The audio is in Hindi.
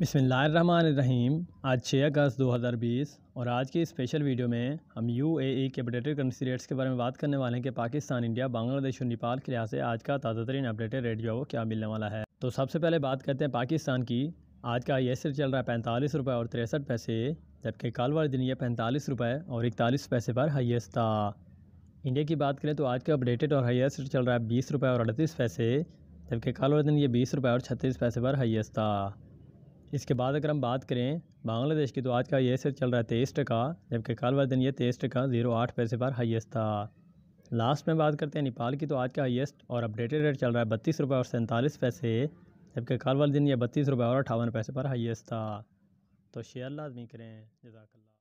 बिसमीम आज 6 अगस्त 2020 और आज के स्पेशल वीडियो में हम यूएई के अपडेटेड करेंसी रेट्स के बारे में बात करने वाले हैं कि पाकिस्तान इंडिया बांग्लादेश और नेपाल के लिहाज से आज का ताज़ा तरीन अपडेटेड रेट जो है वो क्या मिलने वाला है तो सबसे पहले बात करते हैं पाकिस्तान की आज का ये सिर चल रहा है पैंतालीस रुपये और तिरसठ पैसे जबकि कल वाले दिन यह पैंतालीस रुपये और इकतालीस पैसे पर हाइस्ट था इंडिया की बात करें तो आज का अपडेटेड और हाइस्ट चल रहा है बीस रुपये और अड़तीस पैसे जबकि कल वाले दिन ये बीस रुपये और छत्तीस पैसे पर हाइस्ट था इसके बाद अगर हम बात करें बांग्लादेश की तो आज का ये सर चल रहा है तेईस टका जबकि कल वाले दिन ये तेईस टका जीरो आठ पैसे पर हाइएस्ट था लास्ट में बात करते हैं नेपाल की तो आज का हाइएस्ट और अपडेटेड रेट चल रहा है बत्तीस रुपये और सैंतालीस पैसे जबकि कल वाले दिन ये बत्तीस रुपये और अठावन पैसे पर हाइएस्ट था तो शेयर लाजमी करें जजाकल्ला